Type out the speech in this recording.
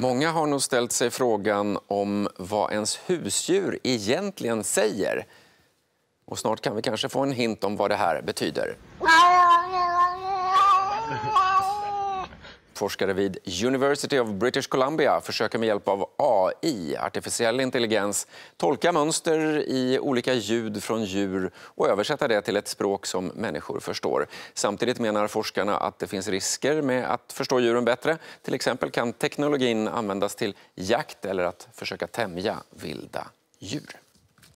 Många har nog ställt sig frågan om vad ens husdjur egentligen säger. Och snart kan vi kanske få en hint om vad det här betyder. Forskare vid University of British Columbia försöker med hjälp av AI, artificiell intelligens, tolka mönster i olika ljud från djur och översätta det till ett språk som människor förstår. Samtidigt menar forskarna att det finns risker med att förstå djuren bättre. Till exempel kan teknologin användas till jakt eller att försöka tämja vilda djur.